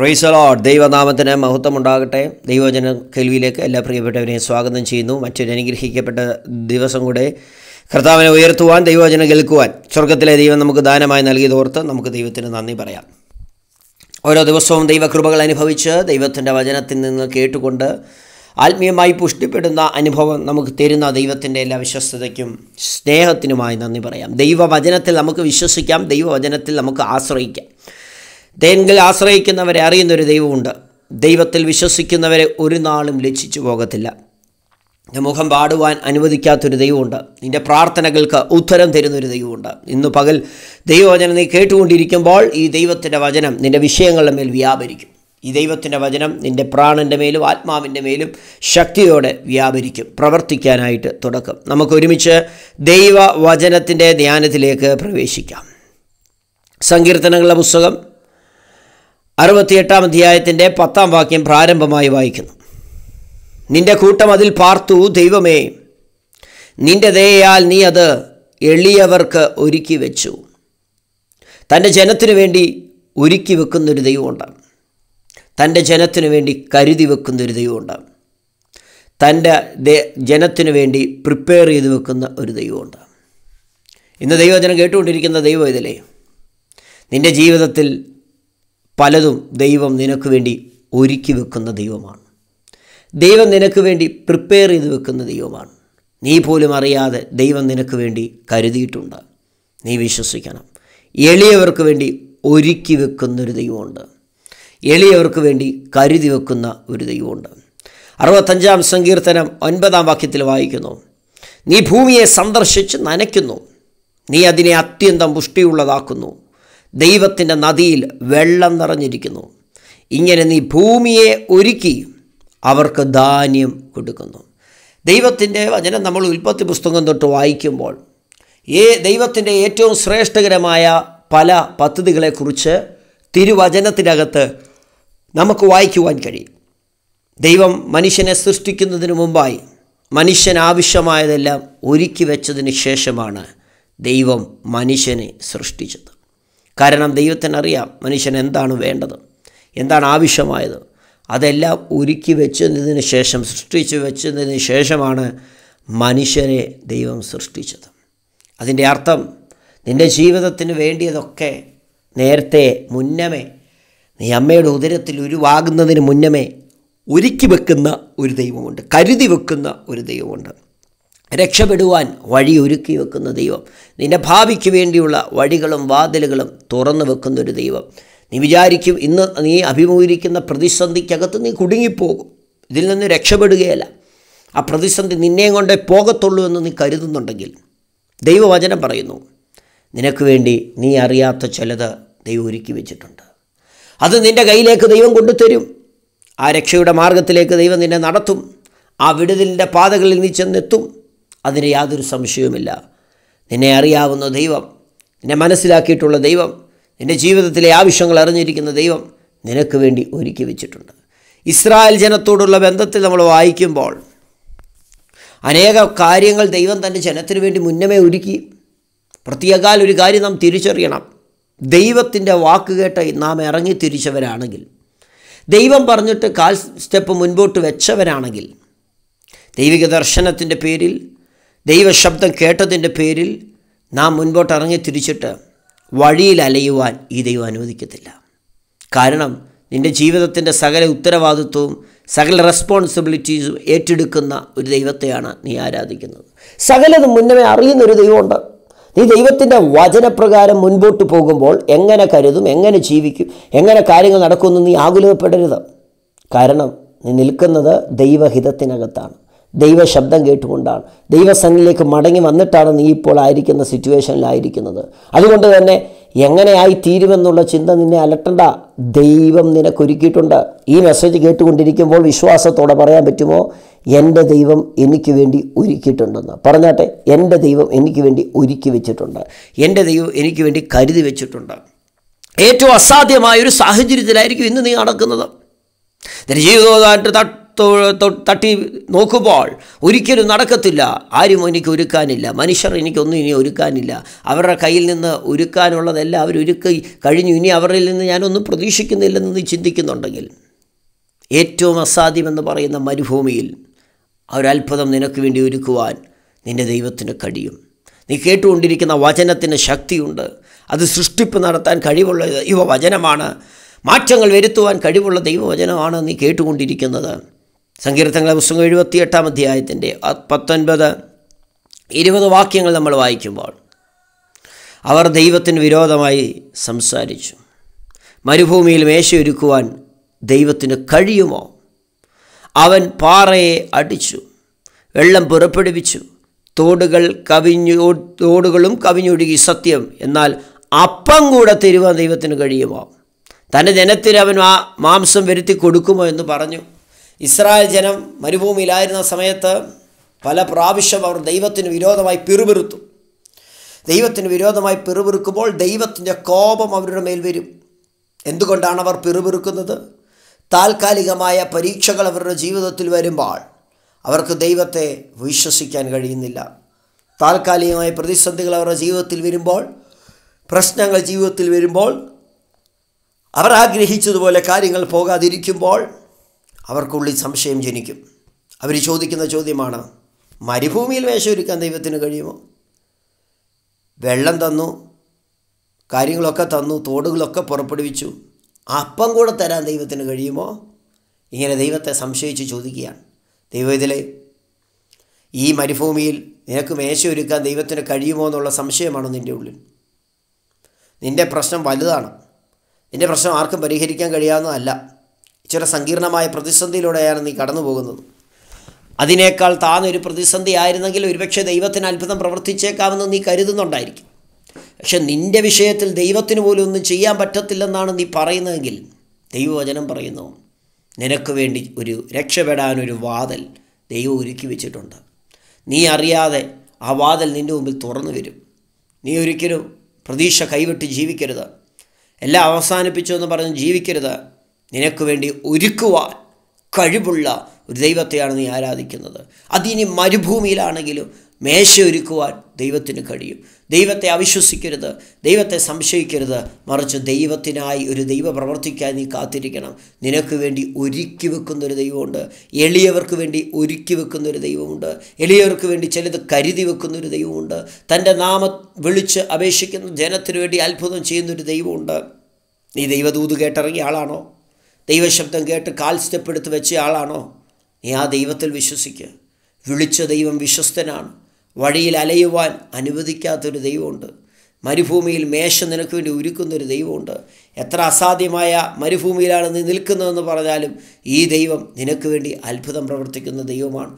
പ്രൈസലോട്ട് ദൈവനാമത്തിന് മഹത്വമുണ്ടാകട്ടെ ദൈവജന കേൾവിയിലേക്ക് എല്ലാ പ്രിയപ്പെട്ടവരെയും സ്വാഗതം ചെയ്യുന്നു മറ്റൊരു അനുഗ്രഹിക്കപ്പെട്ട ദിവസം കൂടെ കർത്താവിനെ ഉയർത്തുവാൻ ദൈവജനം കേൾക്കുവാൻ സ്വർഗത്തിലെ ദൈവം നമുക്ക് ദാനമായി നൽകിയതോർത്ത് നമുക്ക് ദൈവത്തിന് നന്ദി പറയാം ഓരോ ദിവസവും ദൈവകൃപകൾ അനുഭവിച്ച് ദൈവത്തിൻ്റെ വചനത്തിൽ നിന്ന് കേട്ടുകൊണ്ട് ആത്മീയമായി പുഷ്ടിപ്പെടുന്ന അനുഭവം നമുക്ക് തരുന്ന ദൈവത്തിൻ്റെ എല്ലാ വിശ്വസ്തതയ്ക്കും സ്നേഹത്തിനുമായി നന്ദി പറയാം ദൈവവചനത്തിൽ നമുക്ക് വിശ്വസിക്കാം ദൈവവചനത്തിൽ നമുക്ക് ആശ്രയിക്കാം തേങ്കിൽ ആശ്രയിക്കുന്നവരെ അറിയുന്നൊരു ദൈവമുണ്ട് ദൈവത്തിൽ വിശ്വസിക്കുന്നവരെ ഒരു നാളും ലക്ഷിച്ചു പോകത്തില്ല മുഖം പാടുവാൻ അനുവദിക്കാത്തൊരു ദൈവമുണ്ട് നിൻ്റെ പ്രാർത്ഥനകൾക്ക് ഉത്തരം തരുന്നൊരു ദൈവമുണ്ട് ഇന്ന് പകൽ ദൈവവചനം നീ കേട്ടുകൊണ്ടിരിക്കുമ്പോൾ ഈ ദൈവത്തിൻ്റെ വചനം നിൻ്റെ വിഷയങ്ങളുടെ മേൽ വ്യാപരിക്കും ഈ ദൈവത്തിൻ്റെ വചനം നിൻ്റെ പ്രാണൻ്റെ മേലും ആത്മാവിൻ്റെ മേലും ശക്തിയോടെ വ്യാപരിക്കും പ്രവർത്തിക്കാനായിട്ട് തുടക്കം നമുക്കൊരുമിച്ച് ദൈവവചനത്തിൻ്റെ ധ്യാനത്തിലേക്ക് പ്രവേശിക്കാം സങ്കീർത്തനങ്ങളുടെ പുസ്തകം അറുപത്തിയെട്ടാം അധ്യായത്തിൻ്റെ പത്താം വാക്യം പ്രാരംഭമായി വായിക്കുന്നു നിന്റെ കൂട്ടം അതിൽ പാർത്തു ദൈവമേ നിന്റെ ദയയാൽ നീ അത് എളിയവർക്ക് ഒരുക്കി വെച്ചു തൻ്റെ ജനത്തിനു വേണ്ടി ഒരുക്കി വെക്കുന്നൊരു ദൈവമുണ്ട് തൻ്റെ ജനത്തിനു വേണ്ടി കരുതി വെക്കുന്നൊരു ദൈവമുണ്ട് തൻ്റെ ജനത്തിനു വേണ്ടി പ്രിപ്പയർ ചെയ്ത് വെക്കുന്ന ഒരു ദൈവമുണ്ട് ഇന്ന് ദൈവജനം കേട്ടുകൊണ്ടിരിക്കുന്ന ദൈവം ഇതിലേ നിൻ്റെ ജീവിതത്തിൽ പലതും ദൈവം നിനക്ക് വേണ്ടി ഒരുക്കി വെക്കുന്ന ദൈവമാണ് ദൈവം നിനക്ക് വേണ്ടി പ്രിപ്പയർ ചെയ്ത് വെക്കുന്ന ദൈവമാണ് നീ പോലും അറിയാതെ ദൈവം നിനക്ക് വേണ്ടി കരുതിയിട്ടുണ്ട് നീ വിശ്വസിക്കണം എളിയവർക്ക് വേണ്ടി ഒരുക്കി വെക്കുന്നൊരു ദൈവമുണ്ട് എളിയവർക്ക് വേണ്ടി കരുതി വെക്കുന്ന ഒരു ദൈവമുണ്ട് അറുപത്തഞ്ചാം സങ്കീർത്തനം ഒൻപതാം വാക്യത്തിൽ വായിക്കുന്നു നീ ഭൂമിയെ സന്ദർശിച്ച് നനയ്ക്കുന്നു നീ അതിനെ അത്യന്തം പുഷ്ടിയുള്ളതാക്കുന്നു ദൈവത്തിൻ്റെ നദിയിൽ വെള്ളം നിറഞ്ഞിരിക്കുന്നു ഇങ്ങനെ നീ ഭൂമിയെ ഒരുക്കി അവർക്ക് ധാന്യം കൊടുക്കുന്നു ദൈവത്തിൻ്റെ വചനം നമ്മൾ ഉൽപ്പത്തി പുസ്തകം തൊട്ട് വായിക്കുമ്പോൾ ഏ ദൈവത്തിൻ്റെ ഏറ്റവും ശ്രേഷ്ഠകരമായ പല പദ്ധതികളെക്കുറിച്ച് തിരുവചനത്തിനകത്ത് നമുക്ക് വായിക്കുവാൻ കഴിയും ദൈവം മനുഷ്യനെ സൃഷ്ടിക്കുന്നതിന് മുമ്പായി മനുഷ്യൻ ആവശ്യമായതെല്ലാം ഒരുക്കി വെച്ചതിന് ശേഷമാണ് ദൈവം മനുഷ്യനെ സൃഷ്ടിച്ചത് കാരണം ദൈവത്തിനറിയാം മനുഷ്യൻ എന്താണ് വേണ്ടത് എന്താണ് ആവശ്യമായത് അതെല്ലാം ഒരുക്കി വെച്ചതിന് ശേഷം സൃഷ്ടിച്ചു വെച്ചതിന് ശേഷമാണ് മനുഷ്യനെ ദൈവം സൃഷ്ടിച്ചത് അതിൻ്റെ അർത്ഥം നിൻ്റെ ജീവിതത്തിന് വേണ്ടിയതൊക്കെ നേരത്തെ മുന്നമേ നീ അമ്മയുടെ ഉദരത്തിൽ ഉരുവാകുന്നതിന് മുന്നമേ ഒരുക്കി വെക്കുന്ന ഒരു ദൈവമുണ്ട് കരുതി വെക്കുന്ന ഒരു ദൈവമുണ്ട് രക്ഷപ്പെടുവാൻ വഴിയൊരുക്കി വെക്കുന്ന ദൈവം നിന്നെ ഭാവിക്ക് വേണ്ടിയുള്ള വഴികളും വാതിലുകളും തുറന്നു വെക്കുന്ന ഒരു ദൈവം നീ വിചാരിക്കും ഇന്ന് നീ അഭിമുഖീകരിക്കുന്ന പ്രതിസന്ധിക്കകത്ത് നീ കുടുങ്ങിപ്പോകും ഇതിൽ നിന്ന് രക്ഷപ്പെടുകയല്ല ആ പ്രതിസന്ധി നിന്നെയും കൊണ്ടേ പോകത്തുള്ളൂ എന്ന് നീ കരുതുന്നുണ്ടെങ്കിൽ ദൈവവചനം പറയുന്നു നിനക്ക് വേണ്ടി നീ അറിയാത്ത ചിലത് ദൈവം ഒരുക്കി വെച്ചിട്ടുണ്ട് അത് നിൻ്റെ കയ്യിലേക്ക് ദൈവം കൊണ്ടുതരും ആ രക്ഷയുടെ മാർഗത്തിലേക്ക് ദൈവം നിന്നെ നടത്തും ആ വിടുതലിൻ്റെ പാതകളിൽ നീ ചെന്നെത്തും അതിന് യാതൊരു സംശയവുമില്ല നിന്നെ അറിയാവുന്ന ദൈവം നിന്നെ മനസ്സിലാക്കിയിട്ടുള്ള ദൈവം നിൻ്റെ ജീവിതത്തിലെ ആവശ്യങ്ങൾ അറിഞ്ഞിരിക്കുന്ന ദൈവം നിനക്ക് വേണ്ടി ഒരുക്കി വെച്ചിട്ടുണ്ട് ഇസ്രായേൽ ജനത്തോടുള്ള ബന്ധത്തിൽ നമ്മൾ വായിക്കുമ്പോൾ അനേക കാര്യങ്ങൾ ദൈവം തൻ്റെ ജനത്തിന് വേണ്ടി മുന്നമേ ഒരുക്കി പ്രത്യേകാൽ ഒരു കാര്യം നാം തിരിച്ചറിയണം ദൈവത്തിൻ്റെ വാക്കുകേട്ട് നാം ഇറങ്ങി തിരിച്ചവരാണെങ്കിൽ ദൈവം പറഞ്ഞിട്ട് കാൽ സ്റ്റെപ്പ് മുൻപോട്ട് വെച്ചവരാണെങ്കിൽ ദൈവിക ദർശനത്തിൻ്റെ പേരിൽ ദൈവശബ്ദം കേട്ടതിൻ്റെ പേരിൽ നാം മുൻപോട്ട് ഇറങ്ങി തിരിച്ചിട്ട് വഴിയിൽ അലയുവാൻ ഈ ദൈവം അനുവദിക്കത്തില്ല കാരണം നിൻ്റെ ജീവിതത്തിൻ്റെ സകല ഉത്തരവാദിത്വവും സകല റെസ്പോൺസിബിലിറ്റീസും ഏറ്റെടുക്കുന്ന ഒരു ദൈവത്തെയാണ് നീ ആരാധിക്കുന്നത് സകലതും മുന്നമേ അറിയുന്ന ഒരു ദൈവമുണ്ട് നീ ദൈവത്തിൻ്റെ വചനപ്രകാരം മുൻപോട്ട് പോകുമ്പോൾ എങ്ങനെ കരുതും എങ്ങനെ ജീവിക്കും എങ്ങനെ കാര്യങ്ങൾ നടക്കുമെന്ന് നീ ആകുലപ്പെടരുത് കാരണം നീ നിൽക്കുന്നത് ദൈവഹിതത്തിനകത്താണ് ദൈവശബ്ദം കേട്ടുകൊണ്ടാണ് ദൈവസന്നിലേക്ക് മടങ്ങി വന്നിട്ടാണ് നീ ഇപ്പോൾ ആയിരിക്കുന്ന സിറ്റുവേഷനിലായിരിക്കുന്നത് അതുകൊണ്ട് തന്നെ എങ്ങനെയായി തീരുമെന്നുള്ള ചിന്ത നിന്നെ അലട്ടണ്ട ദൈവം നിനക്കൊരുക്കിയിട്ടുണ്ട് ഈ മെസ്സേജ് കേട്ടുകൊണ്ടിരിക്കുമ്പോൾ വിശ്വാസത്തോടെ പറയാൻ പറ്റുമോ എൻ്റെ ദൈവം എനിക്ക് വേണ്ടി ഒരുക്കിയിട്ടുണ്ടെന്ന് പറഞ്ഞാട്ടെ എൻ്റെ ദൈവം എനിക്ക് വേണ്ടി ഒരുക്കി വെച്ചിട്ടുണ്ട് എൻ്റെ ദൈവം എനിക്ക് വേണ്ടി കരുതി വെച്ചിട്ടുണ്ട് ഏറ്റവും അസാധ്യമായ ഒരു സാഹചര്യത്തിലായിരിക്കും ഇന്ന് നീ നടക്കുന്നത് നിന്റെ ജീവിതമായിട്ട് തട്ടി നോക്കുമ്പോൾ ഒരിക്കലും നടക്കത്തില്ല ആരും എനിക്ക് ഒരുക്കാനില്ല മനുഷ്യർ എനിക്കൊന്നും ഇനി ഒരുക്കാനില്ല അവരുടെ കയ്യിൽ നിന്ന് ഒരുക്കാനുള്ളതെല്ലാം അവർ കഴിഞ്ഞു ഇനി അവരിൽ നിന്ന് ഞാനൊന്നും പ്രതീക്ഷിക്കുന്നില്ലെന്ന് നീ ചിന്തിക്കുന്നുണ്ടെങ്കിൽ ഏറ്റവും അസാധ്യമെന്ന് പറയുന്ന മരുഭൂമിയിൽ ഒരത്ഭുതം നിനക്ക് വേണ്ടി ഒരുക്കുവാൻ നിൻ്റെ ദൈവത്തിന് കഴിയും നീ കേട്ടുകൊണ്ടിരിക്കുന്ന വചനത്തിന് ശക്തിയുണ്ട് അത് സൃഷ്ടിപ്പ് നടത്താൻ കഴിവുള്ള ദൈവവചനമാണ് മാറ്റങ്ങൾ വരുത്തുവാൻ കഴിവുള്ള ദൈവവചനമാണ് നീ കേട്ടുകൊണ്ടിരിക്കുന്നത് സങ്കീർത്തനങ്ങളെ പുസ്തകം എഴുപത്തിയെട്ടാം അധ്യായത്തിൻ്റെ പത്തൊൻപത് ഇരുപത് വാക്യങ്ങൾ നമ്മൾ വായിക്കുമ്പോൾ അവർ ദൈവത്തിന് വിരോധമായി സംസാരിച്ചു മരുഭൂമിയിൽ മേശയൊരുക്കുവാൻ ദൈവത്തിന് കഴിയുമോ അവൻ പാറയെ അടിച്ചു വെള്ളം പുറപ്പെടുവിച്ചു തോടുകൾ കവിഞ്ഞു തോടുകളും കവിഞ്ഞൊഴുകി സത്യം എന്നാൽ അപ്പം കൂടെ തരുവാൻ ദൈവത്തിന് കഴിയുമോ തൻ്റെ ജനത്തിൽ അവൻ ആ മാംസം വരുത്തി കൊടുക്കുമോ എന്ന് പറഞ്ഞു ഇസ്രായേൽ ജനം മരുഭൂമിയിലായിരുന്ന സമയത്ത് പല പ്രാവശ്യം അവർ ദൈവത്തിന് വിരോധമായി പിറുപിറുത്തു ദൈവത്തിന് വിരോധമായി പിറുപിറുക്കുമ്പോൾ ദൈവത്തിൻ്റെ കോപം അവരുടെ മേൽ വരും എന്തുകൊണ്ടാണ് അവർ പിറുപിറുക്കുന്നത് താൽക്കാലികമായ പരീക്ഷകൾ അവരുടെ ജീവിതത്തിൽ വരുമ്പോൾ അവർക്ക് ദൈവത്തെ വിശ്വസിക്കാൻ കഴിയുന്നില്ല താൽക്കാലികമായ പ്രതിസന്ധികൾ അവരുടെ ജീവിതത്തിൽ വരുമ്പോൾ പ്രശ്നങ്ങൾ ജീവിതത്തിൽ വരുമ്പോൾ അവർ ആഗ്രഹിച്ചതുപോലെ കാര്യങ്ങൾ പോകാതിരിക്കുമ്പോൾ അവർക്കുള്ളിൽ സംശയം ജനിക്കും അവർ ചോദിക്കുന്ന ചോദ്യമാണ് മരുഭൂമിയിൽ വേഷമൊരുക്കാൻ ദൈവത്തിന് കഴിയുമോ വെള്ളം തന്നു കാര്യങ്ങളൊക്കെ തന്നു തോടുകളൊക്കെ പുറപ്പെടുവിച്ചു അപ്പം കൂടെ തരാൻ ദൈവത്തിന് കഴിയുമോ ഇങ്ങനെ ദൈവത്തെ സംശയിച്ച് ചോദിക്കുകയാണ് ദൈവം ഇതിലെ ഈ മരുഭൂമിയിൽ നിനക്ക് മേശയൊരുക്കാൻ ദൈവത്തിന് കഴിയുമോ എന്നുള്ള സംശയമാണ് നിൻ്റെ ഉള്ളിൽ നിൻ്റെ പ്രശ്നം വലുതാണ് നിൻ്റെ പ്രശ്നം ആർക്കും പരിഹരിക്കാൻ കഴിയാവുന്നതല്ല ചില സങ്കീർണമായ പ്രതിസന്ധിയിലൂടെയാണ് നീ കടന്നു പോകുന്നത് അതിനേക്കാൾ താന്നൊരു പ്രതിസന്ധി ആയിരുന്നെങ്കിൽ ഒരുപക്ഷെ ദൈവത്തിന് അത്ഭുതം പ്രവർത്തിച്ചേക്കാമെന്ന് നീ കരുതുന്നുണ്ടായിരിക്കും പക്ഷെ നിൻ്റെ വിഷയത്തിൽ ദൈവത്തിന് പോലും ഒന്നും ചെയ്യാൻ പറ്റത്തില്ലെന്നാണ് നീ പറയുന്നതെങ്കിൽ ദൈവവചനം പറയുന്നു നിനക്ക് വേണ്ടി ഒരു രക്ഷപ്പെടാനൊരു വാതൽ ദൈവം ഒരുക്കി വെച്ചിട്ടുണ്ട് നീ അറിയാതെ ആ വാതൽ നിൻ്റെ മുമ്പിൽ തുറന്നു വരും നീ ഒരിക്കലും പ്രതീക്ഷ കൈവിട്ട് ജീവിക്കരുത് എല്ലാം അവസാനിപ്പിച്ചു എന്ന് പറഞ്ഞ് ജീവിക്കരുത് നിനക്ക് വേണ്ടി ഒരുക്കുവാൻ കഴിവുള്ള ഒരു ദൈവത്തെയാണ് നീ ആരാധിക്കുന്നത് അതിനി മരുഭൂമിയിലാണെങ്കിലും മേശ ഒരുക്കുവാൻ ദൈവത്തിന് കഴിയും ദൈവത്തെ അവിശ്വസിക്കരുത് ദൈവത്തെ സംശയിക്കരുത് മറിച്ച് ദൈവത്തിനായി ഒരു ദൈവ പ്രവർത്തിക്കാൻ നീ കാത്തിരിക്കണം നിനക്ക് വേണ്ടി ഒരുക്കി വെക്കുന്ന ഒരു ദൈവമുണ്ട് എളിയവർക്ക് വേണ്ടി ഒരുക്കി വെക്കുന്ന ഒരു ദൈവമുണ്ട് എളിയവർക്ക് വേണ്ടി ചിലത് കരുതി വെക്കുന്ന ഒരു ദൈവമുണ്ട് തൻ്റെ നാമ വിളിച്ച് അപേക്ഷിക്കുന്ന ജനത്തിനു വേണ്ടി അത്ഭുതം ചെയ്യുന്ന ഒരു ദൈവമുണ്ട് നീ ദൈവദൂത് കേട്ടിറങ്ങിയ ആളാണോ ദൈവശബ്ദം കേട്ട് കാൽ സ്റ്റെപ്പ് എടുത്ത് വെച്ച ആളാണോ നീ ആ ദൈവത്തിൽ വിശ്വസിക്കുക വിളിച്ച ദൈവം വിശ്വസ്തനാണ് വഴിയിൽ അലയുവാൻ അനുവദിക്കാത്തൊരു ദൈവമുണ്ട് മരുഭൂമിയിൽ മേശ നിനക്ക് വേണ്ടി ഒരുക്കുന്നൊരു ദൈവമുണ്ട് എത്ര അസാധ്യമായ മരുഭൂമിയിലാണ് നീ നിൽക്കുന്നതെന്ന് പറഞ്ഞാലും ഈ ദൈവം നിനക്ക് വേണ്ടി അത്ഭുതം പ്രവർത്തിക്കുന്ന ദൈവമാണ്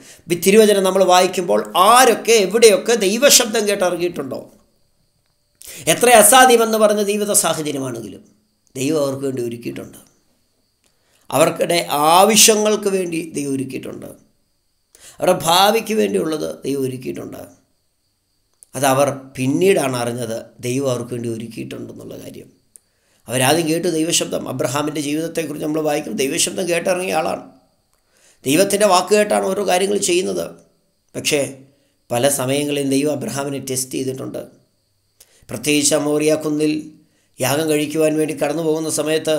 തിരുവചനം നമ്മൾ വായിക്കുമ്പോൾ ആരൊക്കെ എവിടെയൊക്കെ ദൈവശബ്ദം കേട്ടിറങ്ങിയിട്ടുണ്ടോ എത്ര അസാധ്യമെന്ന് പറഞ്ഞ ജീവിത സാഹചര്യമാണെങ്കിലും ദൈവം അവർക്ക് വേണ്ടി ഒരുക്കിയിട്ടുണ്ട് അവർക്കിടെ ആവശ്യങ്ങൾക്ക് വേണ്ടി ദൈവം ഒരുക്കിയിട്ടുണ്ട് അവരുടെ ഭാവിക്ക് വേണ്ടിയുള്ളത് ദൈവം ഒരുക്കിയിട്ടുണ്ട് അതവർ പിന്നീടാണ് അറിഞ്ഞത് ദൈവം അവർക്ക് വേണ്ടി ഒരുക്കിയിട്ടുണ്ടെന്നുള്ള കാര്യം അവരാദ്യം കേട്ട് ദൈവശബ്ദം അബ്രഹാമിൻ്റെ ജീവിതത്തെക്കുറിച്ച് നമ്മൾ വായിക്കും ദൈവശബ്ദം കേട്ടിറങ്ങിയ ആളാണ് ദൈവത്തിൻ്റെ വാക്ക് കേട്ടാണ് ഓരോ കാര്യങ്ങൾ ചെയ്യുന്നത് പക്ഷേ പല സമയങ്ങളിൽ ദൈവം അബ്രഹാമിനെ ടെസ്റ്റ് ചെയ്തിട്ടുണ്ട് പ്രത്യേകിച്ച് മോറിയ കുന്നിൽ യാഗം കഴിക്കുവാൻ വേണ്ടി കടന്നു പോകുന്ന സമയത്ത്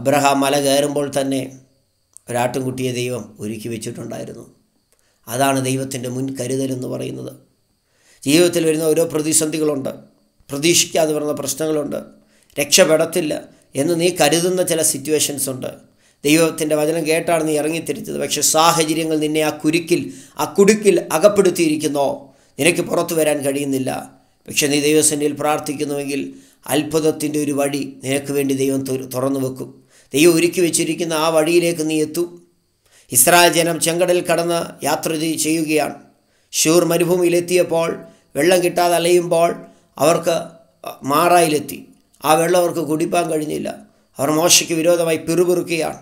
അബ്രഹാം മല കയറുമ്പോൾ തന്നെ ഒരാട്ടുംകുട്ടിയെ ദൈവം ഒരുക്കി വെച്ചിട്ടുണ്ടായിരുന്നു അതാണ് ദൈവത്തിൻ്റെ മുൻകരുതൽ എന്ന് പറയുന്നത് ജീവിതത്തിൽ വരുന്ന ഓരോ പ്രതിസന്ധികളുണ്ട് പ്രതീക്ഷിക്കാതെ വരുന്ന പ്രശ്നങ്ങളുണ്ട് രക്ഷപ്പെടത്തില്ല എന്ന് നീ കരുതുന്ന ചില സിറ്റുവേഷൻസ് ഉണ്ട് ദൈവത്തിൻ്റെ വചനം കേട്ടാണ് നീ ഇറങ്ങിത്തിരിച്ചത് പക്ഷേ സാഹചര്യങ്ങൾ നിന്നെ ആ കുരുക്കിൽ ആ കുടുക്കിൽ അകപ്പെടുത്തിയിരിക്കുന്നോ നിനക്ക് പുറത്തു വരാൻ കഴിയുന്നില്ല പക്ഷേ നീ ദൈവസന്നിയിൽ പ്രാർത്ഥിക്കുന്നുവെങ്കിൽ അത്ഭുതത്തിൻ്റെ ഒരു വഴി നിനക്ക് വേണ്ടി ദൈവം തുറന്നു വെക്കും ദൈവം ഒരുക്കി വെച്ചിരിക്കുന്ന ആ വഴിയിലേക്ക് നീ എത്തൂ ഇസ്രായേൽ ജനം ചെങ്കടൽ കടന്ന് യാത്ര ചെയ്യുകയാണ് ഷൂർ മരുഭൂമിയിലെത്തിയപ്പോൾ വെള്ളം കിട്ടാതെ അലയുമ്പോൾ അവർക്ക് മാറായിലെത്തി ആ വെള്ളം അവർക്ക് കുടിപ്പാൻ കഴിഞ്ഞില്ല അവർ മോശയ്ക്ക് വിരോധമായി പിറുപിറുക്കുകയാണ്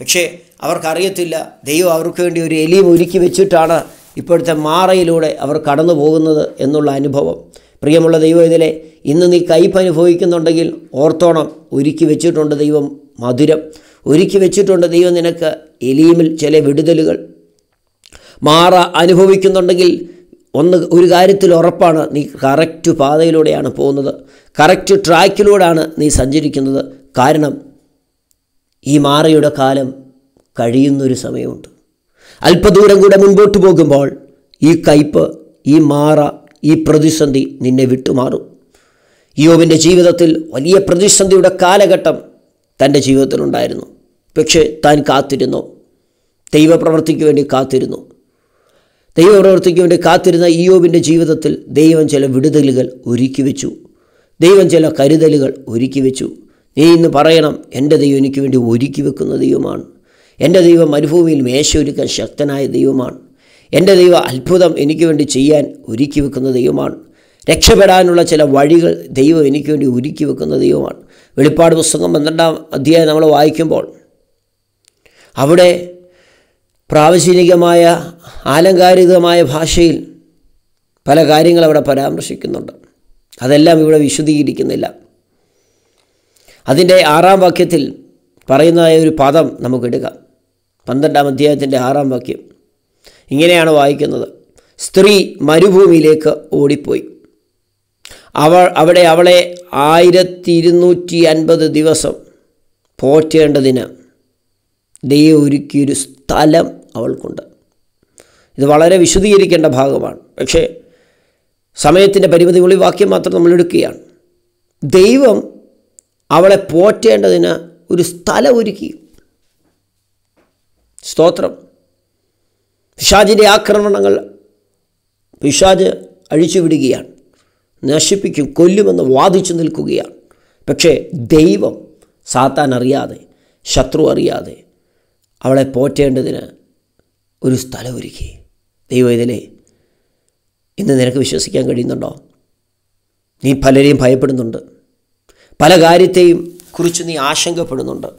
പക്ഷേ അവർക്കറിയത്തില്ല ദൈവം അവർക്ക് വേണ്ടി ഒരു എലിയും ഒരുക്കി വെച്ചിട്ടാണ് ഇപ്പോഴത്തെ മാറയിലൂടെ അവർ കടന്നു പോകുന്നത് എന്നുള്ള അനുഭവം പ്രിയമുള്ള ദൈവം ഇതിലെ ഇന്ന് നീ കയ്പ് അനുഭവിക്കുന്നുണ്ടെങ്കിൽ ഓർത്തോണം ഒരുക്കി വെച്ചിട്ടുണ്ട് ദൈവം മധുരം ഒരുക്കി വെച്ചിട്ടുണ്ട് ദൈവം നിനക്ക് എലീമിൽ ചില വിടുതലുകൾ മാറ അനുഭവിക്കുന്നുണ്ടെങ്കിൽ ഒന്ന് ഒരു കാര്യത്തിൽ ഉറപ്പാണ് നീ കറക്റ്റ് പാതയിലൂടെയാണ് പോകുന്നത് കറക്റ്റ് ട്രാക്കിലൂടെയാണ് നീ സഞ്ചരിക്കുന്നത് കാരണം ഈ മാറയുടെ കാലം കഴിയുന്നൊരു സമയമുണ്ട് അല്പദൂരം കൂടെ മുൻപോട്ട് പോകുമ്പോൾ ഈ കയ്പ് ഈ മാറ ഈ പ്രതിസന്ധി നിന്നെ വിട്ടുമാറും യോവിൻ്റെ ജീവിതത്തിൽ വലിയ പ്രതിസന്ധിയുടെ കാലഘട്ടം തൻ്റെ ജീവിതത്തിലുണ്ടായിരുന്നു പക്ഷേ താൻ കാത്തിരുന്നു ദൈവപ്രവൃത്തിക്ക് വേണ്ടി കാത്തിരുന്നു ദൈവപ്രവൃത്തിക്ക് വേണ്ടി കാത്തിരുന്ന ഇയോബിൻ്റെ ജീവിതത്തിൽ ദൈവം ചില വിടുതലുകൾ ഒരുക്കി വെച്ചു ദൈവം ചില കരുതലുകൾ ഒരുക്കി വെച്ചു നീ ഇന്ന് പറയണം എൻ്റെ ദൈവം എനിക്ക് വേണ്ടി ഒരുക്കി വെക്കുന്ന ദൈവമാണ് എൻ്റെ ദൈവം മരുഭൂമിയിൽ മേശയൊരുക്കാൻ ശക്തനായ ദൈവമാണ് എൻ്റെ ദൈവം അത്ഭുതം എനിക്ക് വേണ്ടി ചെയ്യാൻ ഒരുക്കി വെക്കുന്ന ദൈവമാണ് രക്ഷപ്പെടാനുള്ള ചില വഴികൾ ദൈവം എനിക്ക് വേണ്ടി ഒരുക്കി വെക്കുന്ന ദൈവമാണ് വെളിപ്പാട് പുസ്തകം പന്ത്രണ്ടാം അധ്യായം നമ്മൾ വായിക്കുമ്പോൾ അവിടെ പ്രാവചനികമായ ആലങ്കാരികമായ ഭാഷയിൽ പല കാര്യങ്ങൾ അവിടെ പരാമർശിക്കുന്നുണ്ട് അതെല്ലാം ഇവിടെ വിശദീകരിക്കുന്നില്ല അതിൻ്റെ ആറാം വാക്യത്തിൽ പറയുന്നതായ ഒരു പദം നമുക്കെടുക്കാം പന്ത്രണ്ടാം അധ്യായത്തിൻ്റെ ആറാം വാക്യം ഇങ്ങനെയാണ് വായിക്കുന്നത് സ്ത്രീ മരുഭൂമിയിലേക്ക് ഓടിപ്പോയി അവൾ അവിടെ അവളെ ആയിരത്തി ഇരുന്നൂറ്റി അൻപത് ദിവസം പോറ്റേണ്ടതിന് ദൈവം ഒരുക്കിയൊരു സ്ഥലം അവൾക്കുണ്ട് ഇത് വളരെ വിശദീകരിക്കേണ്ട ഭാഗമാണ് പക്ഷേ സമയത്തിൻ്റെ പരിമിതി വാക്യം മാത്രം നമ്മൾ എടുക്കുകയാണ് ദൈവം അവളെ പോറ്റേണ്ടതിന് ഒരു സ്ഥലം ഒരുക്കി സ്തോത്രം പിശാജിൻ്റെ ആക്രമണങ്ങൾ പിശാജ് അഴിച്ചുവിടുകയാണ് നശിപ്പിക്കും കൊല്ലുമെന്ന് വാദിച്ചു നിൽക്കുകയാണ് പക്ഷേ ദൈവം സാത്താൻ അറിയാതെ ശത്രു അറിയാതെ അവളെ പോറ്റേണ്ടതിന് ഒരു സ്ഥലം ഒരുക്കി ദൈവം ഇതിലെ ഇന്ന് നിനക്ക് വിശ്വസിക്കാൻ കഴിയുന്നുണ്ടോ നീ പലരെയും ഭയപ്പെടുന്നുണ്ട് പല കാര്യത്തെയും കുറിച്ച് നീ ആശങ്കപ്പെടുന്നുണ്ട്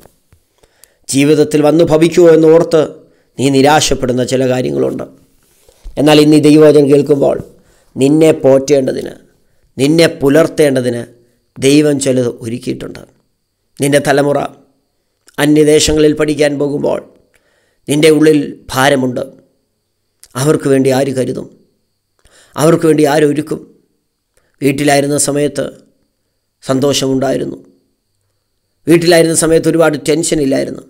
ജീവിതത്തിൽ വന്നു ഭവിക്കുമോ ഓർത്ത് നീ നിരാശപ്പെടുന്ന ചില കാര്യങ്ങളുണ്ട് എന്നാൽ ഇന്ന് ദൈവവചനം കേൾക്കുമ്പോൾ നിന്നെ പോറ്റേണ്ടതിന് നിന്നെ പുലർത്തേണ്ടതിന് ദൈവം ചിലത് ഒരുക്കിയിട്ടുണ്ട് നിന്റെ തലമുറ അന്യദേശങ്ങളിൽ പഠിക്കാൻ പോകുമ്പോൾ നിന്റെ ഉള്ളിൽ ഭാരമുണ്ട് അവർക്ക് വേണ്ടി ആര് കരുതും അവർക്ക് വേണ്ടി ആരൊരുക്കും വീട്ടിലായിരുന്ന സമയത്ത് സന്തോഷമുണ്ടായിരുന്നു വീട്ടിലായിരുന്ന സമയത്ത് ഒരുപാട് ടെൻഷൻ ഇല്ലായിരുന്നു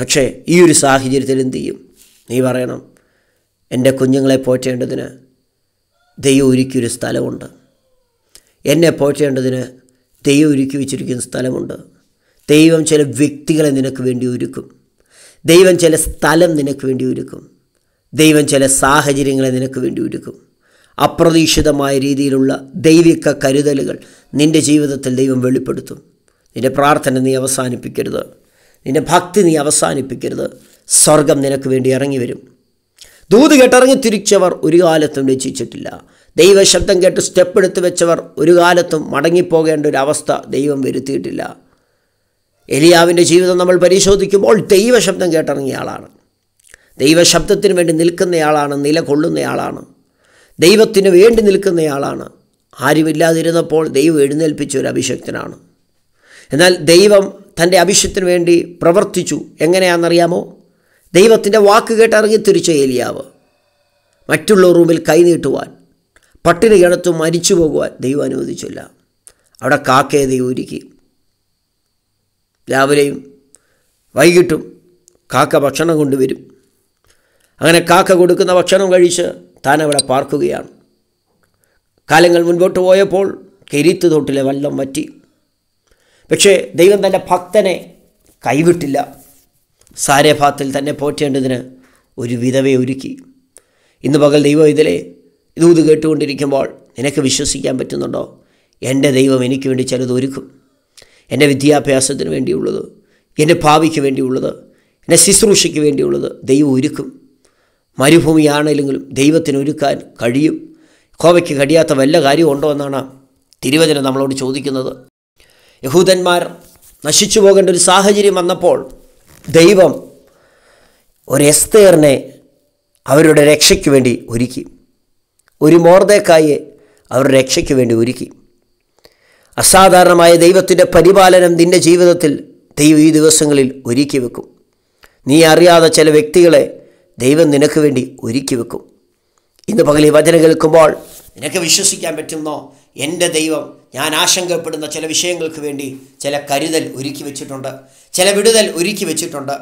പക്ഷേ ഈ ഒരു സാഹചര്യത്തിൽ എന്തു ചെയ്യും നീ പറയണം എൻ്റെ കുഞ്ഞുങ്ങളെ പോറ്റേണ്ടതിന് ദൈവം ഒരുക്കിയൊരു സ്ഥലമുണ്ട് എന്നെ പോറ്റേണ്ടതിന് ദൈവം ഒരുക്കി വെച്ചിരിക്കുന്ന സ്ഥലമുണ്ട് ദൈവം ചില വ്യക്തികളെ നിനക്ക് വേണ്ടി ഒരുക്കും ദൈവം ചില സ്ഥലം നിനക്ക് വേണ്ടി ഒരുക്കും ദൈവം ചില സാഹചര്യങ്ങളെ നിനക്ക് വേണ്ടി ഒരുക്കും അപ്രതീക്ഷിതമായ രീതിയിലുള്ള ദൈവിക കരുതലുകൾ നിൻ്റെ ജീവിതത്തിൽ ദൈവം വെളിപ്പെടുത്തും നിൻ്റെ പ്രാർത്ഥന നീ അവസാനിപ്പിക്കരുത് നിൻ്റെ ഭക്തി നീ അവസാനിപ്പിക്കരുത് സ്വർഗം നിനക്ക് വേണ്ടി ഇറങ്ങി വരും ദൂത് കേട്ടിറങ്ങി തിരിച്ചവർ ഒരു കാലത്തും രചിച്ചിട്ടില്ല ദൈവശബ്ദം കേട്ട് സ്റ്റെപ്പ് എടുത്തു വെച്ചവർ ഒരു കാലത്തും മടങ്ങിപ്പോകേണ്ട ഒരു അവസ്ഥ ദൈവം വരുത്തിയിട്ടില്ല എലിയാവിൻ്റെ ജീവിതം നമ്മൾ പരിശോധിക്കുമ്പോൾ ദൈവശബ്ദം കേട്ടിറങ്ങിയ ആളാണ് ദൈവശബ്ദത്തിന് വേണ്ടി നിൽക്കുന്നയാളാണ് നിലകൊള്ളുന്നയാളാണ് ദൈവത്തിന് വേണ്ടി നിൽക്കുന്നയാളാണ് ആരുമില്ലാതിരുന്നപ്പോൾ ദൈവം എഴുന്നേൽപ്പിച്ച ഒരു അഭിഷക്തനാണ് എന്നാൽ ദൈവം തൻ്റെ അഭിഷത്തിന് വേണ്ടി പ്രവർത്തിച്ചു എങ്ങനെയാണെന്നറിയാമോ ദൈവത്തിൻ്റെ വാക്ക് കേട്ടിറങ്ങി തിരിച്ച ഏലിയാവ് മറ്റുള്ള റൂമിൽ കൈനീട്ടുവാൻ പട്ടിണി കിടത്ത് മരിച്ചു പോകുവാൻ ദൈവം അനുവദിച്ചില്ല അവിടെ കാക്കയെ ദൈവം ഒരുക്കി രാവിലെയും വൈകിട്ടും കാക്ക ഭക്ഷണം കൊണ്ടുവരും അങ്ങനെ കാക്ക കൊടുക്കുന്ന ഭക്ഷണം കഴിച്ച് താൻ അവിടെ പാർക്കുകയാണ് കാലങ്ങൾ മുൻപോട്ട് പോയപ്പോൾ കെരിത്ത് തൊട്ടിലെ വെള്ളം വറ്റി പക്ഷേ ദൈവം തൻ്റെ ഭക്തനെ കൈവിട്ടില്ല സാരഭാത്തിൽ തന്നെ പോറ്റേണ്ടതിന് ഒരു വിധവയെ ഒരുക്കി ഇന്ന് പകൽ ദൈവം ഇതിലെ ദൂത് കേട്ടുകൊണ്ടിരിക്കുമ്പോൾ നിനക്ക് വിശ്വസിക്കാൻ പറ്റുന്നുണ്ടോ എൻ്റെ ദൈവം എനിക്ക് വേണ്ടി ചിലത് ഒരുക്കും എൻ്റെ വിദ്യാഭ്യാസത്തിന് വേണ്ടിയുള്ളത് എൻ്റെ ഭാവിക്ക് വേണ്ടിയുള്ളത് എൻ്റെ ശുശ്രൂഷയ്ക്ക് വേണ്ടിയുള്ളത് ദൈവം ഒരുക്കും മരുഭൂമിയാണെങ്കിലും ദൈവത്തിന് ഒരുക്കാൻ കഴിയും കോവയ്ക്ക് കഴിയാത്ത വല്ല കാര്യമുണ്ടോ എന്നാണ് തിരുവചനം നമ്മളോട് ചോദിക്കുന്നത് യഹൂദന്മാർ നശിച്ചു പോകേണ്ട ഒരു സാഹചര്യം വന്നപ്പോൾ ദൈവം ഒരു എസ്തേറിനെ അവരുടെ രക്ഷയ്ക്ക് വേണ്ടി ഒരുക്കി ഒരു മോർദേക്കായെ അവർ രക്ഷയ്ക്ക് വേണ്ടി ഒരുക്കി അസാധാരണമായ ദൈവത്തിൻ്റെ പരിപാലനം നിൻ്റെ ജീവിതത്തിൽ ദൈവം ഈ ദിവസങ്ങളിൽ ഒരുക്കി വെക്കും നീ അറിയാതെ ചില വ്യക്തികളെ ദൈവം നിനക്ക് വേണ്ടി ഒരുക്കി വെക്കും ഇന്ന് പകൽ ഈ വചന കേൾക്കുമ്പോൾ നിനക്ക് വിശ്വസിക്കാൻ പറ്റുന്നോ എൻ്റെ ദൈവം ഞാൻ ആശങ്കപ്പെടുന്ന ചില വിഷയങ്ങൾക്ക് വേണ്ടി ചില കരുതൽ ഒരുക്കി വെച്ചിട്ടുണ്ട് ചില വിടുതൽ ഒരുക്കി വെച്ചിട്ടുണ്ട്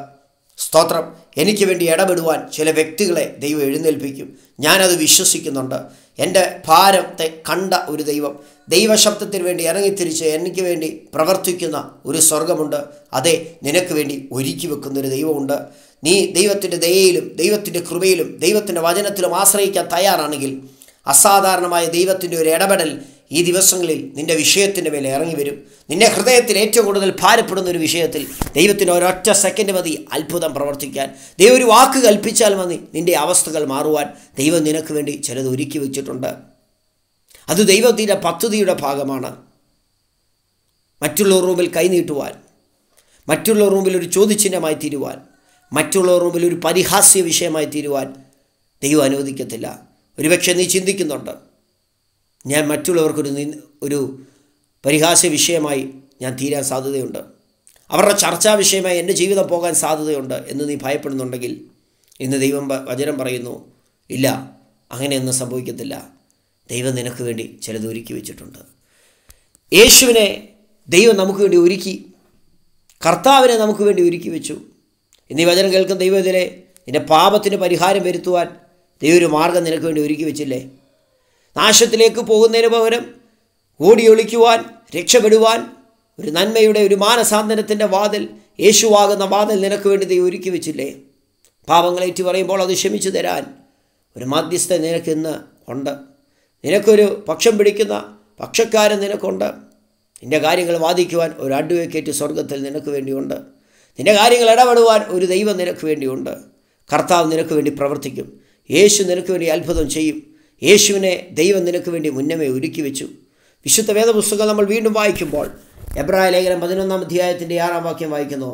സ്തോത്രം എനിക്ക് വേണ്ടി ഇടപെടുവാൻ ചില വ്യക്തികളെ ദൈവം എഴുന്നേൽപ്പിക്കും ഞാനത് വിശ്വസിക്കുന്നുണ്ട് എൻ്റെ ഭാരത്തെ കണ്ട ഒരു ദൈവം ദൈവശബ്ദത്തിന് വേണ്ടി ഇറങ്ങിത്തിരിച്ച് എനിക്ക് വേണ്ടി പ്രവർത്തിക്കുന്ന ഒരു സ്വർഗമുണ്ട് അതെ നിനക്ക് വേണ്ടി ഒരുക്കി വെക്കുന്ന ഒരു ദൈവമുണ്ട് നീ ദൈവത്തിൻ്റെ ദയയിലും ദൈവത്തിൻ്റെ കൃപയിലും ദൈവത്തിൻ്റെ വചനത്തിലും ആശ്രയിക്കാൻ തയ്യാറാണെങ്കിൽ അസാധാരണമായ ദൈവത്തിൻ്റെ ഒരു ഇടപെടൽ ഈ ദിവസങ്ങളിൽ നിൻ്റെ വിഷയത്തിൻ്റെ മേലെ ഇറങ്ങി വരും നിന്റെ ഹൃദയത്തിൽ ഏറ്റവും കൂടുതൽ ഭാരപ്പെടുന്ന ഒരു വിഷയത്തിൽ ദൈവത്തിന് ഒരൊറ്റ സെക്കൻഡ് മതി അത്ഭുതം പ്രവർത്തിക്കാൻ ദൈവം ഒരു വാക്ക് കൽപ്പിച്ചാൽ മതി നിൻ്റെ അവസ്ഥകൾ മാറുവാൻ ദൈവം നിനക്ക് വേണ്ടി ചിലത് ഒരുക്കി വെച്ചിട്ടുണ്ട് അത് ദൈവത്തിൻ്റെ പദ്ധതിയുടെ ഭാഗമാണ് മറ്റുള്ള റൂമിൽ കൈനീട്ടുവാൻ മറ്റുള്ള റൂമിൽ ഒരു ചോദ്യചിഹ്നമായി തീരുവാൻ മറ്റുള്ള റൂമിൽ ഒരു പരിഹാസ്യ വിഷയമായി തീരുവാൻ ദൈവം അനുവദിക്കത്തില്ല ഒരുപക്ഷെ നീ ചിന്തിക്കുന്നുണ്ട് ഞാൻ മറ്റുള്ളവർക്കൊരു ഒരു പരിഹാസ്യ വിഷയമായി ഞാൻ തീരാൻ സാധ്യതയുണ്ട് അവരുടെ ചർച്ചാ വിഷയമായി എൻ്റെ ജീവിതം പോകാൻ സാധ്യതയുണ്ട് എന്ന് നീ ഭയപ്പെടുന്നുണ്ടെങ്കിൽ ഇന്ന് ദൈവം വചനം പറയുന്നു ഇല്ല അങ്ങനെയൊന്നും സംഭവിക്കത്തില്ല ദൈവം നിനക്ക് വേണ്ടി ചിലത് ഒരുക്കി വെച്ചിട്ടുണ്ട് യേശുവിനെ ദൈവം നമുക്ക് വേണ്ടി ഒരുക്കി കർത്താവിനെ നമുക്ക് വേണ്ടി ഒരുക്കി വെച്ചു എന്നീ വചനം കേൾക്കുന്ന ദൈവത്തിലെ നിന്റെ പാപത്തിന് പരിഹാരം വരുത്തുവാൻ ദൈവ ഒരു മാർഗം നിനക്ക് വേണ്ടി ഒരുക്കി വെച്ചില്ലേ നാശത്തിലേക്ക് പോകുന്നതിന് പകരം ഓടിയൊളിക്കുവാൻ രക്ഷപ്പെടുവാൻ ഒരു നന്മയുടെ ഒരു മാനസാന്തനത്തിൻ്റെ വാതിൽ യേശുവാകുന്ന വാതിൽ നിനക്ക് വേണ്ടി ദൈവം ഒരുക്കി വെച്ചില്ലേ പാപങ്ങൾ പറയുമ്പോൾ അത് ക്ഷമിച്ചു തരാൻ ഒരു മധ്യസ്ഥ നിനക്കിന്ന് ഉണ്ട് നിനക്കൊരു പക്ഷം പിടിക്കുന്ന പക്ഷക്കാരൻ നിനക്കുണ്ട് നിൻ്റെ കാര്യങ്ങൾ വാദിക്കുവാൻ ഒരു അഡ്വക്കേറ്റ് സ്വർഗത്തിൽ നിനക്ക് വേണ്ടിയുണ്ട് നിൻ്റെ കാര്യങ്ങൾ ഇടപെടുവാൻ ഒരു ദൈവം നിനക്ക് വേണ്ടിയുണ്ട് കർത്താവ് നിനക്ക് വേണ്ടി പ്രവർത്തിക്കും യേശു നിനക്ക് വേണ്ടി അത്ഭുതം ചെയ്യും യേശുവിനെ ദൈവം നിനക്ക് വേണ്ടി മുന്നമേ ഒരുക്കി വെച്ചു വിശുദ്ധ വേദപുസ്തകം നമ്മൾ വീണ്ടും വായിക്കുമ്പോൾ എബ്രായ ലേഖനം പതിനൊന്നാം അധ്യായത്തിൻ്റെ ആറാം വാക്യം വായിക്കുന്നു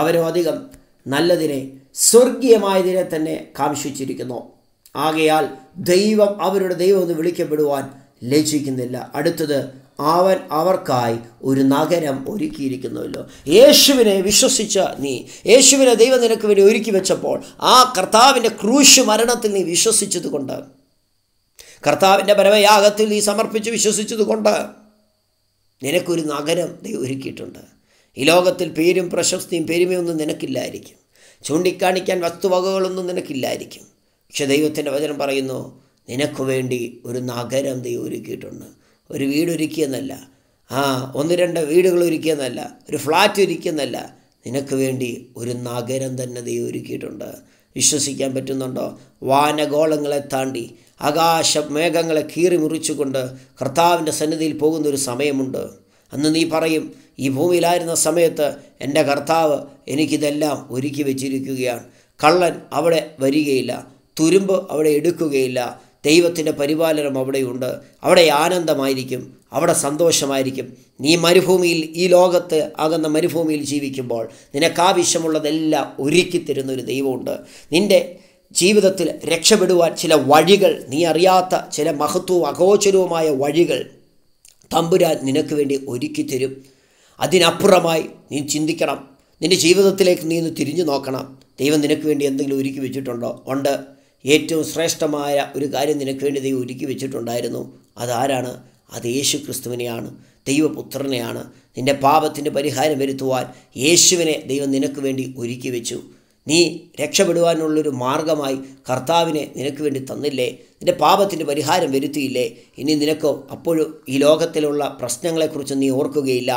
അവരോ അധികം നല്ലതിനെ സ്വർഗീയമായതിനെ തന്നെ കാംക്ഷിച്ചിരിക്കുന്നു ആകയാൽ ദൈവം അവരുടെ ദൈവം എന്ന് വിളിക്കപ്പെടുവാൻ ലജ്ജിക്കുന്നില്ല അടുത്തത് അവൻ അവർക്കായി ഒരു നഗരം ഒരുക്കിയിരിക്കുന്നുവല്ലോ യേശുവിനെ വിശ്വസിച്ച നീ യേശുവിനെ ദൈവം നിനക്ക് വേണ്ടി ഒരുക്കി വെച്ചപ്പോൾ ആ കർത്താവിൻ്റെ ക്രൂശ് മരണത്തിൽ നീ വിശ്വസിച്ചതുകൊണ്ട് കർത്താവിൻ്റെ പരമയാഗത്തിൽ നീ സമർപ്പിച്ച് വിശ്വസിച്ചതുകൊണ്ട് നിനക്കൊരു നഗരം നീ ഒരുക്കിയിട്ടുണ്ട് ഈ ലോകത്തിൽ പേരും പ്രശസ്തിയും പെരുമയൊന്നും നിനക്കില്ലായിരിക്കും ചൂണ്ടിക്കാണിക്കാൻ വസ്തുവകകളൊന്നും നിനക്കില്ലായിരിക്കും പക്ഷെ ദൈവത്തിൻ്റെ വചനം പറയുന്നു നിനക്ക് വേണ്ടി ഒരു നഗരം നീ ഒരുക്കിയിട്ടുണ്ട് ഒരു വീടൊരുക്കിയെന്നല്ല ആ ഒന്ന് രണ്ട് വീടുകൾ ഒരുക്കിയെന്നല്ല ഒരു ഫ്ലാറ്റ് ഒരുക്കിയെന്നല്ല നിനക്ക് വേണ്ടി ഒരു നഗരം തന്നെ നീ ഒരുക്കിയിട്ടുണ്ട് വിശ്വസിക്കാൻ പറ്റുന്നുണ്ടോ വാനഗോളങ്ങളെ താണ്ടി ആകാശ മേഘങ്ങളെ കീറി മുറിച്ചുകൊണ്ട് കർത്താവിൻ്റെ സന്നിധിയിൽ പോകുന്ന ഒരു സമയമുണ്ട് അന്ന് നീ പറയും ഈ ഭൂമിയിലായിരുന്ന സമയത്ത് എൻ്റെ കർത്താവ് എനിക്കിതെല്ലാം ഒരുക്കി വെച്ചിരിക്കുകയാണ് കള്ളൻ അവിടെ വരികയില്ല തുരുമ്പ് അവിടെ എടുക്കുകയില്ല ദൈവത്തിൻ്റെ പരിപാലനം അവിടെയുണ്ട് അവിടെ ആനന്ദമായിരിക്കും അവിടെ സന്തോഷമായിരിക്കും നീ മരുഭൂമിയിൽ ഈ ലോകത്ത് ആകുന്ന മരുഭൂമിയിൽ ജീവിക്കുമ്പോൾ നിനക്കാവശ്യമുള്ളതെല്ലാം ഒരുക്കിത്തരുന്ന ഒരു ദൈവമുണ്ട് നിൻ്റെ ജീവിതത്തിൽ രക്ഷപ്പെടുവാൻ ചില വഴികൾ നീ അറിയാത്ത ചില മഹത്വവും അഗോചരവുമായ വഴികൾ തമ്പുരാൻ നിനക്ക് വേണ്ടി ഒരുക്കിത്തരും അതിനപ്പുറമായി നീ ചിന്തിക്കണം നിൻ്റെ ജീവിതത്തിലേക്ക് നീ ഒന്ന് തിരിഞ്ഞു നോക്കണം ദൈവം നിനക്ക് വേണ്ടി എന്തെങ്കിലും ഒരുക്കി വെച്ചിട്ടുണ്ടോ ഉണ്ട് ഏറ്റവും ശ്രേഷ്ഠമായ ഒരു കാര്യം നിനക്ക് വേണ്ടി ദൈവം ഒരുക്കി വെച്ചിട്ടുണ്ടായിരുന്നു അതാരാണ് അത് യേശു ക്രിസ്തുവിനെയാണ് ദൈവപുത്രനെയാണ് നിൻ്റെ പാപത്തിൻ്റെ പരിഹാരം വരുത്തുവാൻ യേശുവിനെ ദൈവം നിനക്ക് വേണ്ടി ഒരുക്കി വെച്ചു നീ രക്ഷപ്പെടുവാനുള്ളൊരു മാർഗമായി കർത്താവിനെ നിനക്ക് വേണ്ടി തന്നില്ലേ നിൻ്റെ പാപത്തിൻ്റെ പരിഹാരം വരുത്തിയില്ലേ ഇനി നിനക്ക് അപ്പോഴും ഈ ലോകത്തിലുള്ള പ്രശ്നങ്ങളെക്കുറിച്ച് നീ ഓർക്കുകയില്ല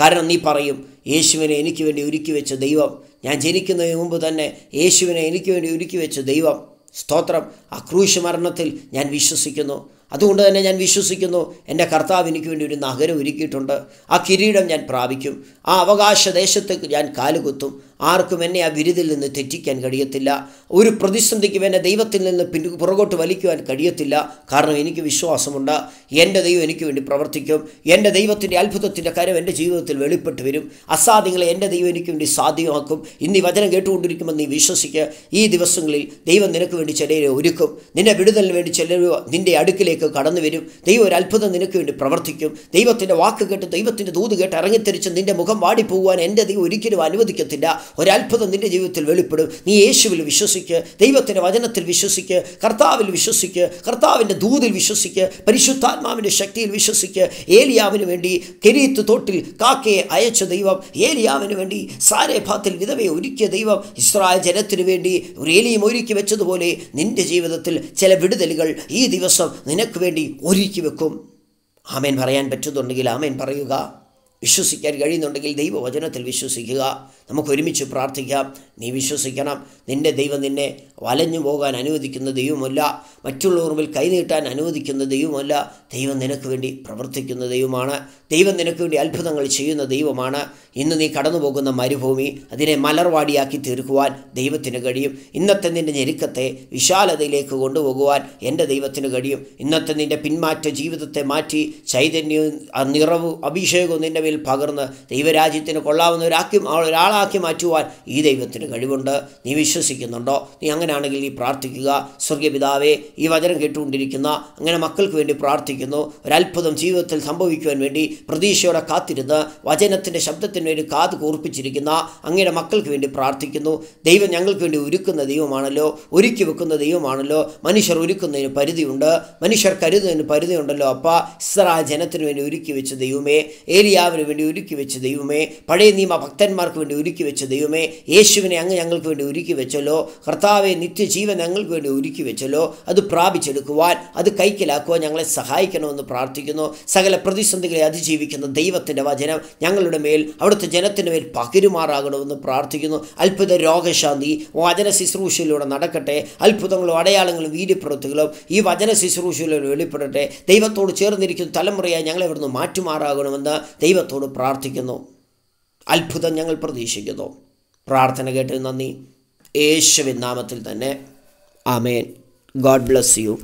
കാരണം നീ പറയും യേശുവിനെ എനിക്ക് വേണ്ടി ഒരുക്കി വെച്ച ദൈവം ഞാൻ ജനിക്കുന്നതിന് മുമ്പ് തന്നെ യേശുവിനെ എനിക്ക് വേണ്ടി ഒരുക്കി വെച്ച ദൈവം സ്തോത്രം ആ ക്രൂശ് മരണത്തിൽ ഞാൻ വിശ്വസിക്കുന്നു അതുകൊണ്ട് തന്നെ ഞാൻ വിശ്വസിക്കുന്നു എൻ്റെ കർത്താവ് എനിക്ക് വേണ്ടി ഒരു നഗരം ഒരുക്കിയിട്ടുണ്ട് ആ കിരീടം ഞാൻ പ്രാപിക്കും ആ അവകാശ ദേശത്തേക്ക് ഞാൻ കാലുകുത്തും ആർക്കും എന്നെ ആ വിരുതിൽ നിന്ന് തെറ്റിക്കാൻ കഴിയത്തില്ല ഒരു പ്രതിസന്ധിക്കും എന്നെ ദൈവത്തിൽ നിന്ന് പിൻ പുറകോട്ട് വലിക്കുവാൻ കഴിയത്തില്ല കാരണം എനിക്ക് വിശ്വാസമുണ്ട് എൻ്റെ ദൈവം എനിക്ക് വേണ്ടി പ്രവർത്തിക്കും എൻ്റെ ദൈവത്തിൻ്റെ അത്ഭുതത്തിൻ്റെ കാര്യം എൻ്റെ ജീവിതത്തിൽ വെളിപ്പെട്ട് വരും അസാധ്യങ്ങളെ എൻ്റെ ദൈവം എനിക്ക് വേണ്ടി സാധ്യമാക്കും ഇന്ന് ഈ വചനം കേട്ടുകൊണ്ടിരിക്കുമെന്ന് നീ വിശ്വസിക്കുക ഈ ദിവസങ്ങളിൽ ദൈവം നിനക്ക് വേണ്ടി ചിലരെ ഒരുക്കും നിന്റെ വിടുതലിന് വേണ്ടി ചിലർ നിൻ്റെ അടുക്കിലേക്ക് കടന്നു വരും ദൈവം ഒരു അത്ഭുതം നിനക്ക് വേണ്ടി പ്രവർത്തിക്കും ദൈവത്തിൻ്റെ വാക്ക് കേട്ട് ദൈവത്തിൻ്റെ ദൂത് കേട്ട് ഇറങ്ങിത്തിരിച്ച് നിൻ്റെ മുഖം വാടിപ്പോകുവാൻ എൻ്റെ ദൈവം ഒരിക്കലും അനുവദിക്കത്തില്ല ഒരത്ഭുതം നിൻ്റെ ജീവിതത്തിൽ വെളിപ്പെടും നീ യേശുവിൽ വിശ്വസിക്ക് ദൈവത്തിൻ്റെ വചനത്തിൽ വിശ്വസിക്ക് കർത്താവിൽ വിശ്വസിക്ക് കർത്താവിൻ്റെ ദൂതിൽ വിശ്വസിക്ക് പരിശുദ്ധാത്മാവിൻ്റെ ശക്തിയിൽ വിശ്വസിക്ക് ഏലിയാവിന് വേണ്ടി കെരീത്ത് തോട്ടിൽ കാക്കയെ അയച്ച ദൈവം ഏലിയാവിന് വേണ്ടി സാരേഭാത്തിൽ വിധവയെ ഒരുക്കിയ ദൈവം ഇസ്രായേൽ ജനത്തിനു വേണ്ടി ഒരു ഏലിയും ഒരുക്കി വെച്ചതുപോലെ നിൻ്റെ ജീവിതത്തിൽ ചില വിടുതലുകൾ ഈ ദിവസം നിനക്ക് വേണ്ടി ഒരുക്കി വെക്കും ആമേൻ പറയാൻ പറ്റുന്നുണ്ടെങ്കിൽ ആമേൻ പറയുക വിശ്വസിക്കാൻ കഴിയുന്നുണ്ടെങ്കിൽ ദൈവവചനത്തിൽ വിശ്വസിക്കുക നമുക്ക് ഒരുമിച്ച് പ്രാർത്ഥിക്കാം നീ വിശ്വസിക്കണം നിന്റെ ദൈവം നിന്നെ വലഞ്ഞു പോകാൻ അനുവദിക്കുന്ന ദൈവമല്ല മറ്റുള്ളവർ മുമ്പിൽ കൈനീട്ടാൻ അനുവദിക്കുന്ന ദൈവമല്ല ദൈവം നിനക്ക് വേണ്ടി പ്രവർത്തിക്കുന്ന ദൈവമാണ് ദൈവം നിനക്ക് വേണ്ടി അത്ഭുതങ്ങൾ ചെയ്യുന്ന ദൈവമാണ് ഇന്ന് നീ കടന്നു പോകുന്ന മരുഭൂമി അതിനെ മലർവാടിയാക്കി തീർക്കുവാൻ ദൈവത്തിന് കഴിയും ഇന്നത്തെ നിന്റെ ഞെരുക്കത്തെ വിശാലതയിലേക്ക് കൊണ്ടുപോകുവാൻ എൻ്റെ ദൈവത്തിന് കഴിയും ഇന്നത്തെ നിന്റെ പിന്മാറ്റ ജീവിതത്തെ മാറ്റി ചൈതന്യവും നിറവും അഭിഷേകവും നിന്റെ മേൽ പകർന്ന് ദൈവരാജ്യത്തിന് കൊള്ളാവുന്ന ഒരാക്കി ഒരാളാണ് യാഥാർത്ഥ്യമാക്കി മാറ്റുവാൻ ഈ ദൈവത്തിന് കഴിവുണ്ട് നീ വിശ്വസിക്കുന്നുണ്ടോ നീ അങ്ങനെയാണെങ്കിൽ നീ പ്രാർത്ഥിക്കുക സ്വർഗപിതാവേ ഈ വചനം കേട്ടുകൊണ്ടിരിക്കുന്ന അങ്ങനെ മക്കൾക്ക് വേണ്ടി പ്രാർത്ഥിക്കുന്നു ഒരത്ഭുതം ജീവിതത്തിൽ സംഭവിക്കുവാൻ വേണ്ടി പ്രതീക്ഷയോടെ കാത്തിരുന്ന് വചനത്തിൻ്റെ ശബ്ദത്തിന് വേണ്ടി കാത് കൂർപ്പിച്ചിരിക്കുന്ന അങ്ങയുടെ മക്കൾക്ക് വേണ്ടി പ്രാർത്ഥിക്കുന്നു ദൈവം ഞങ്ങൾക്ക് വേണ്ടി ഒരുക്കുന്ന ദൈവമാണല്ലോ ഒരുക്കി വെക്കുന്ന ദൈവമാണല്ലോ മനുഷ്യർ ഒരുക്കുന്നതിന് പരിധിയുണ്ട് മനുഷ്യർ കരുതുന്നതിന് പരിധിയുണ്ടല്ലോ അപ്പ ഇസ്രായ ജനത്തിന് വേണ്ടി ഒരുക്കി വെച്ച ദൈവമേ ഏരിയാവിന് വേണ്ടി ഒരുക്കി വെച്ച ദൈവമേ പഴയ നിയമ ഭക്തന്മാർക്ക് വേണ്ടി ഒരുക്കി വെച്ച ദൈവമേ യേശുവിനെ അങ്ങ് ഞങ്ങൾക്ക് വേണ്ടി ഒരുക്കി വെച്ചല്ലോ കർത്താവെ നിത്യജീവൻ ഞങ്ങൾക്ക് വേണ്ടി ഒരുക്കി വെച്ചല്ലോ അത് പ്രാപിച്ചെടുക്കുവാൻ അത് കൈക്കലാക്കുവാൻ ഞങ്ങളെ സഹായിക്കണമെന്ന് പ്രാർത്ഥിക്കുന്നു സകല പ്രതിസന്ധികളെ അതിജീവിക്കുന്ന ദൈവത്തിൻ്റെ വചനം ഞങ്ങളുടെ മേൽ അവിടുത്തെ ജനത്തിൻ്റെ മേൽ പകരുമാറാകണമെന്ന് പ്രാർത്ഥിക്കുന്നു അത്ഭുത രോഗശാന്തി വചന ശുശ്രൂഷയിലൂടെ നടക്കട്ടെ അത്ഭുതങ്ങളും അടയാളങ്ങളും വീര്യപ്രവൃത്തികളും ഈ വചന ശുശ്രൂഷയിലൂടെ വെളിപ്പെടട്ടെ ദൈവത്തോട് ചേർന്നിരിക്കുന്ന തലമുറയായി ഞങ്ങളെ ഇവിടുന്ന് മാറ്റുമാറാകണമെന്ന് ദൈവത്തോട് പ്രാർത്ഥിക്കുന്നു അത്ഭുതം ഞങ്ങൾ പ്രതീക്ഷിക്കുന്നു പ്രാർത്ഥന കേട്ടത് നന്ദി യേശുവിൻ നാമത്തിൽ തന്നെ ആമേൻ ഗോഡ് ബ്ലസ് യു